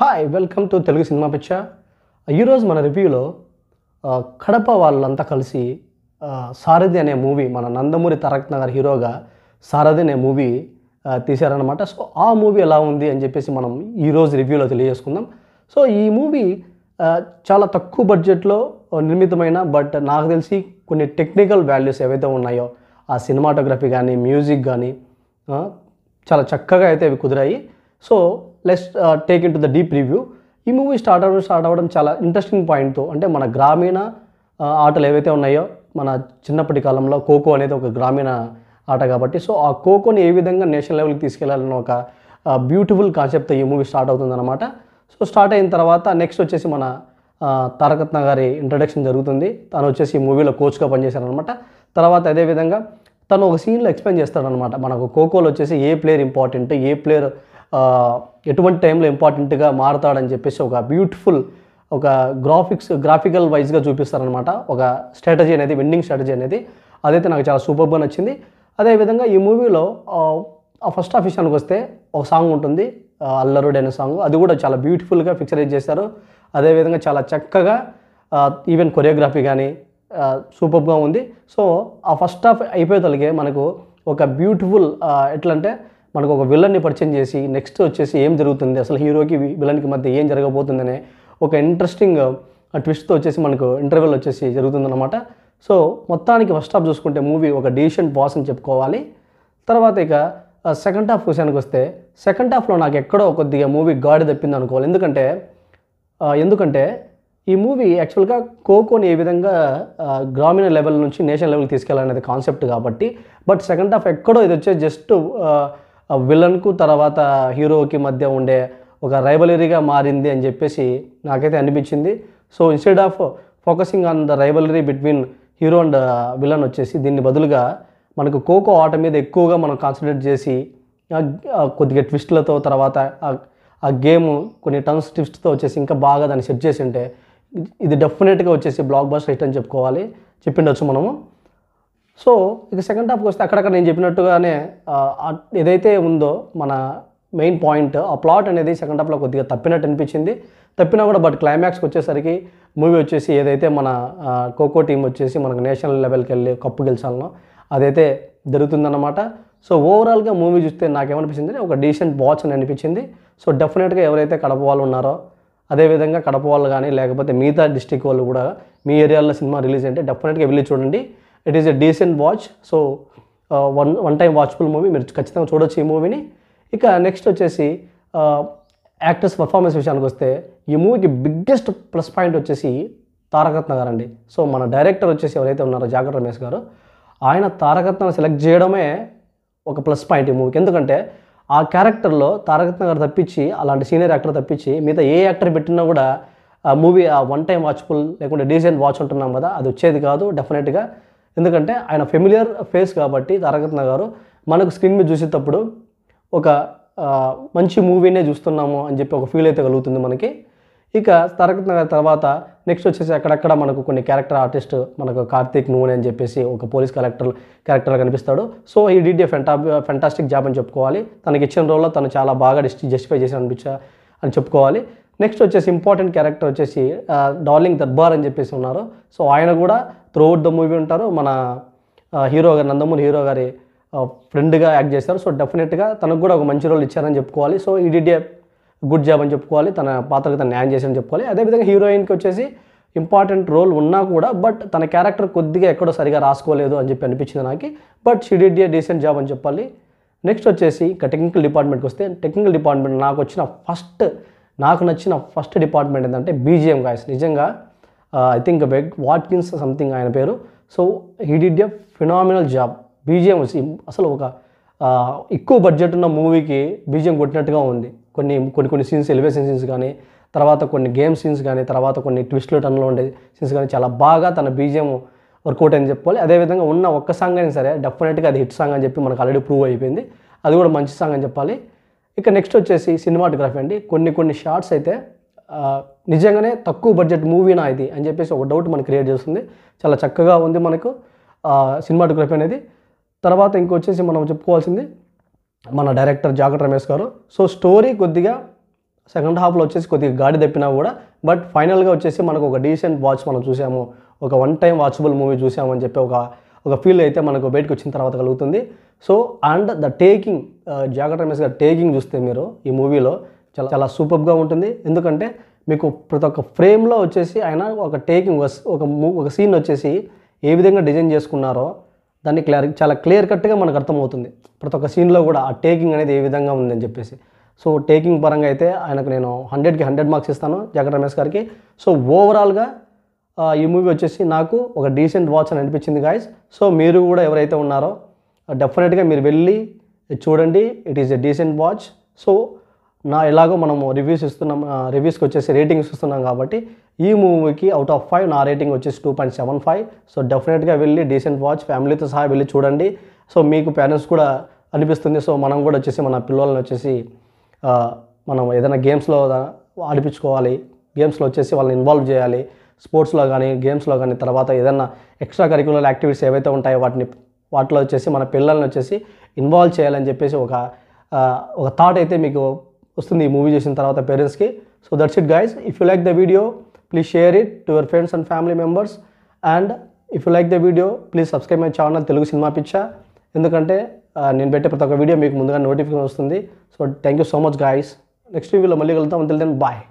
hi welcome to Telugu cinema picture ఈరోజు మన రివ్యూలో కడప వాళ్ళంతా కలిసి సారథి అనే మూవీ మన నందమూరి తారక్ నగర్ హీరోగా సారథి అనే మూవీ తీశారనమాట సో ఆ మూవీ ఎలా ఉంది అని చెప్పేసి మనం ఈరోజు రివ్యూలో తెలియజేసుకుందాం సో ఈ మూవీ చాలా తక్కువ బడ్జెట్లో నిర్మితమైన బట్ నాకు తెలిసి కొన్ని టెక్నికల్ వాల్యూస్ ఏవైతే ఉన్నాయో ఆ సినిమాటోగ్రఫీ కానీ మ్యూజిక్ కానీ చాలా చక్కగా అయితే అవి కుదిరాయి so let's take into the deep review ఈ మూవీ స్టార్ట్ అవ్వడం స్టార్ట్ అవ్వడం చాలా ఇంట్రెస్టింగ్ పాయింట్తో అంటే మన గ్రామీణ uh, ఆటలు ఏవైతే ఉన్నాయో మన చిన్నప్పటి కాలంలో ఖోఖో అనేది ఒక గ్రామీణ ఆట కాబట్టి సో ఆ ఖోఖోని ఏ విధంగా నేషనల్ లెవెల్కి తీసుకెళ్లాలన్న ఒక బ్యూటిఫుల్ uh, కాన్సెప్ట్తో ఈ మూవీ స్టార్ట్ అవుతుందన్నమాట సో స్టార్ట్ అయిన తర్వాత నెక్స్ట్ వచ్చేసి మన uh, తారకత్న గారి ఇంట్రడక్షన్ జరుగుతుంది తను వచ్చేసి ఈ మూవీలో కోచ్గా పనిచేశారనమాట తర్వాత అదేవిధంగా తను ఒక సీన్లో ఎక్స్ప్లెయిన్ చేస్తాడనమాట మనకు ఖోఖోలో వచ్చేసి ఏ ప్లేయర్ ఇంపార్టెంట్ ఏ ప్లేయర్ ఎటువంటి టైంలో ఇంపార్టెంట్గా మారుతాడని చెప్పేసి ఒక బ్యూటిఫుల్ ఒక గ్రాఫిక్స్ గ్రాఫికల్ వైజ్గా చూపిస్తారనమాట ఒక స్ట్రాటజీ అనేది విన్నింగ్ స్ట్రాటజీ అనేది అదైతే నాకు చాలా సూపర్గా నచ్చింది అదేవిధంగా ఈ మూవీలో ఆ ఫస్ట్ ఆఫ్ విషయానికి వస్తే ఒక సాంగ్ ఉంటుంది అల్లరుడు అనే సాంగ్ అది కూడా చాలా బ్యూటిఫుల్గా పిక్చరైజ్ చేశారు అదేవిధంగా చాలా చక్కగా ఈవెన్ కొరియోగ్రఫీ కానీ సూపర్గా ఉంది సో ఆ ఫస్ట్ అయిపోయే అయిపోయేతలకే మనకు ఒక బ్యూటిఫుల్ ఎట్లంటే మనకు ఒక విలన్ని పరిచయం చేసి నెక్స్ట్ వచ్చేసి ఏం జరుగుతుంది అసలు హీరోకి విలన్కి మధ్య ఏం జరగబోతుందనే ఒక ఇంట్రెస్టింగ్ ట్విస్ట్తో వచ్చేసి మనకు ఇంటర్వెల్ వచ్చేసి జరుగుతుందన్నమాట సో మొత్తానికి ఫస్ట్ హాఫ్ చూసుకుంటే మూవీ ఒక డీసెంట్ బాస్ అని చెప్పుకోవాలి తర్వాత ఇక సెకండ్ హాఫ్ విషయానికి వస్తే సెకండ్ హాఫ్లో నాకు ఎక్కడో కొద్దిగా మూవీ గాడి తప్పింది అనుకోవాలి ఎందుకంటే ఎందుకంటే ఈ మూవీ యాక్చువల్గా కోకోని ఏ విధంగా గ్రామీణ లెవెల్ నుంచి నేషనల్ లెవెల్కి తీసుకెళ్ళాలనేది కాన్సెప్ట్ కాబట్టి బట్ సెకండ్ హాఫ్ ఎక్కడో ఇది వచ్చే జస్ట్ విలన్కు తర్వాత హీరోకి మధ్య ఉండే ఒక రైబలరీగా మారింది అని చెప్పేసి నాకైతే అనిపించింది so instead of focusing on the రైబలరీ బిట్వీన్ హీరో అండ్ విలన్ వచ్చేసి దీన్ని బదులుగా మనకు ఖోఖో ఆట మీద ఎక్కువగా మనం కాన్సన్ట్రేట్ చేసి కొద్దిగా ట్విస్ట్లతో తర్వాత ఆ గేమ్ కొన్ని టర్న్స్ ట్విస్ట్తో వచ్చేసి ఇంకా బాగా దాన్ని సెట్ చేసి ఉంటే ఇది డెఫినెట్గా వచ్చేసి బ్లాక్ బస్టర్ హిట్ అని చెప్పుకోవాలి చెప్పిండొచ్చు మనము సో ఇక సెకండ్ హాఫ్కి వస్తే అక్కడక్కడ నేను చెప్పినట్టుగానే ఏదైతే ఉందో మన మెయిన్ పాయింట్ ఆ ప్లాట్ అనేది సెకండ్ హాఫ్లో కొద్దిగా తప్పినట్టు అనిపించింది తప్పినా కూడా బట్ క్లైమాక్స్కి వచ్చేసరికి మూవీ వచ్చేసి ఏదైతే మన ఖోఖో టీం వచ్చేసి మనకు నేషనల్ లెవెల్కి వెళ్ళి కప్పు గెలిచాలనో అదైతే జరుగుతుందన్నమాట సో ఓవరాల్గా మూవీ చూస్తే నాకేమనిపించింది ఒక డీసెంట్ వాచ్ అని అనిపించింది సో డెఫినెట్గా ఎవరైతే కడప వాళ్ళు ఉన్నారో అదేవిధంగా కడప వాళ్ళు కానీ లేకపోతే మిగతా డిస్టిక్ వాళ్ళు కూడా మీ ఏరియాలో సినిమా రిలీజ్ అంటే డెఫినెట్గా వెళ్ళి చూడండి it is a decent watch so one one time watchful movie మీరు ఖచ్చితంగా చూడొచ్చు ఈ మూవీని ఇక నెక్స్ట్ వచ్చేసి యాక్టర్స్ uh, పర్ఫార్మెన్స్ విషయానికి వస్తే ఈ మూవీకి బిగ్గెస్ట్ ప్లస్ పాయింట్ వచ్చేసి తారకరత్న గారు అండి సో మన డైరెక్టర్ వచ్చేసి ఎవరైతే ఉన్నారో జాగర్ రమేష్ గారు ఆయన తారకరత్న సెలెక్ట్ చేయడమే ఒక ప్లస్ పాయింట్ ఈ మూవీకి ఎందుకంటే ఆ క్యారెక్టర్లో తారకరత్న గారు తప్పించి అలాంటి సీనియర్ యాక్టర్ తప్పించి మిగతా ఏ యాక్టర్ పెట్టినా కూడా ఆ మూవీ ఆ వన్ టైం వాచ్ఫుల్ లేకుంటే డీసెంట్ వాచ్ ఉంటున్నాం కదా అది వచ్చేది కాదు డెఫినెట్గా ఎందుకంటే ఆయన ఫెమిలియర్ ఫేస్ కాబట్టి తారకత్న గారు మనకు స్క్రీన్ మీద చూసేటప్పుడు ఒక మంచి మూవీనే చూస్తున్నాము అని చెప్పి ఒక ఫీల్ అయితే కలుగుతుంది మనకి ఇక తారకత్న గారి తర్వాత నెక్స్ట్ వచ్చేసి అక్కడక్కడ మనకు కొన్ని క్యారెక్టర్ ఆర్టిస్ట్ మనకు కార్తీక్ నూనె అని చెప్పేసి ఒక పోలీస్ క్యారెక్టర్ క్యారెక్టర్ కనిపిస్తాడు సో ఈ డీడీ ఫెంటా ఫెంటాస్టిక్ జాబ్ అని చెప్పుకోవాలి తనకి ఇచ్చిన రోల్లో తను చాలా బాగా డిస్ట్ జస్టిఫై చేసి అనిపించ అని చెప్పుకోవాలి నెక్స్ట్ వచ్చేసి ఇంపార్టెంట్ క్యారెక్టర్ వచ్చేసి డార్లింగ్ దర్బార్ అని చెప్పేసి ఉన్నారు సో ఆయన కూడా త్రూఅవుట్ ద మూవీ ఉంటారు మన హీరో గారి నందమూరి హీరో గారి ఫ్రెండ్గా యాక్ట్ చేశారు సో డెఫినెట్గా తనకు కూడా ఒక మంచి రోల్ ఇచ్చారని చెప్పుకోవాలి సో ఈడీడీఏ గుడ్ జాబ్ అని చెప్పుకోవాలి తన పాత్రకు తను న్యాయం చేశారని చెప్పుకోవాలి అదేవిధంగా హీరోయిన్కి వచ్చేసి ఇంపార్టెంట్ రోల్ ఉన్నా కూడా బట్ తన క్యారెక్టర్ కొద్దిగా ఎక్కడో సరిగా రాసుకోలేదు అని చెప్పి అనిపించింది నాకు but she did a decent job అని చెప్పాలి నెక్స్ట్ వచ్చేసి ఇంకా టెక్నికల్ డిపార్ట్మెంట్కి వస్తే టెక్నికల్ డిపార్ట్మెంట్ నాకు వచ్చిన ఫస్ట్ నాకు నచ్చిన ఫస్ట్ డిపార్ట్మెంట్ ఏంటంటే బీజిఎం గాయస్ నిజంగా I think Veg Watkins something ఆయన పేరు so he did a phenomenal job BGM వచ్చి అసలు ఒక uh, ఎక్కువ బడ్జెట్ ఉన్న మూవీకి బీజిఎం కొట్టినట్టుగా ఉంది కొన్ని కొన్ని కొన్ని సీన్స్ ఎలివేషన్ సీన్స్ కానీ తర్వాత కొన్ని గేమ్ సీన్స్ కానీ తర్వాత కొన్ని ట్విస్ట్లు టన్లో ఉండే సీన్స్ కానీ చాలా బాగా తన బీజిఎం వర్కౌట్ అని చెప్పుకోవాలి అదేవిధంగా ఉన్న ఒక్క సాంగ్ అయినా సరే డెఫినెట్గా అది హిట్ సాంగ్ అని చెప్పి మనకు ఆల్రెడీ ప్రూవ్ అయిపోయింది అది కూడా మంచి సాంగ్ అని చెప్పాలి ఇక నెక్స్ట్ వచ్చేసి సినిమాటోగ్రఫీ అండి కొన్ని కొన్ని షార్ట్స్ అయితే నిజంగానే తక్కువ బడ్జెట్ మూవీనా ఇది అని చెప్పేసి ఒక డౌట్ మనకు క్రియేట్ చేస్తుంది చాలా చక్కగా ఉంది మనకు సినిమాటోగ్రఫీ అనేది తర్వాత ఇంకొచ్చేసి మనం చెప్పుకోవాల్సింది మన డైరెక్టర్ జాగర్ రమేష్ గారు సో స్టోరీ కొద్దిగా సెకండ్ హాఫ్లో వచ్చేసి కొద్దిగా గాడి తప్పినా కూడా బట్ ఫైనల్గా వచ్చేసి మనకు ఒక డీసెంట్ వాచ్ మనం చూసాము ఒక వన్ టైం వాచబుల్ మూవీ అని చెప్పి ఒక ఒక ఫీల్ అయితే మనకు బయటకు వచ్చిన తర్వాత కలుగుతుంది సో అండ్ ద టేకింగ్ జాగర్ రమేష్ గారు టేకింగ్ చూస్తే మీరు ఈ మూవీలో చాలా చాలా సూపర్గా ఉంటుంది ఎందుకంటే మీకు ప్రతి ఒక్క ఫ్రేమ్లో వచ్చేసి ఆయన ఒక టేకింగ్ ఒక ఒక సీన్ వచ్చేసి ఏ విధంగా డిజైన్ చేసుకున్నారో దాన్ని క్లియర్ చాలా క్లియర్ కట్గా మనకు అర్థమవుతుంది ప్రతి ఒక్క సీన్లో కూడా ఆ టేకింగ్ అనేది ఏ విధంగా ఉందని చెప్పేసి సో టేకింగ్ పరంగా అయితే ఆయనకు నేను హండ్రెడ్కి హండ్రెడ్ మార్క్స్ ఇస్తాను జగన్ రమేష్ గారికి సో ఓవరాల్గా ఈ మూవీ వచ్చేసి నాకు ఒక డీసెంట్ వాచ్ అని అనిపించింది గాయస్ సో మీరు కూడా ఎవరైతే ఉన్నారో డెఫినెట్గా మీరు వెళ్ళి చూడండి it is a decent watch so నా ఎలాగో మనం రివ్యూస్ ఇస్తున్నాం రివ్యూస్కి వచ్చేసి రేటింగ్స్ ఇస్తున్నాం కాబట్టి ఈ మూవీకి అవుట్ ఆఫ్ ఫైవ్ నా రేటింగ్ వచ్చేసి two point seven five so డెఫినెట్గా వెళ్ళి డీసెంట్ వాచ్ ఫ్యామిలీతో సహా వెళ్ళి చూడండి సో మీకు పేరెంట్స్ కూడా అనిపిస్తుంది సో మనం కూడా వచ్చేసి మన పిల్లల్ని వచ్చేసి మనం ఏదైనా గేమ్స్లో ఆడిపించుకోవాలి గేమ్స్లో వచ్చేసి వాళ్ళని ఇన్వాల్వ్ చేయాలి స్పోర్ట్స్లో కానీ గేమ్స్లో కానీ తర్వాత ఏదైనా ఎక్స్ట్రా కరిక్యులర్ యాక్టివిటీస్ ఏవైతే ఉంటాయో వాటిని వాటిలో వచ్చేసి మన పిల్లల్ని వచ్చేసి ఇన్వాల్వ్ చేయాలని చెప్పేసి ఒక ఒక థాట్ అయితే మీకు వస్తుంది ఈ మూవీ చేసిన తర్వాత పేరెంట్స్కి so that's it guys if you like the video please share it to your friends and family members and if you like the video please subscribe my channel Telugu cinema పిచ్చా ఎందుకంటే నేను పెట్టే ప్రతి ఒక్క వీడియో మీకు ముందుగా నోటిఫికేషన్ వస్తుంది so thank you so much guys next వీడియోలో మళ్ళీ కలుగుతాం అంతే దెన్ బాయ్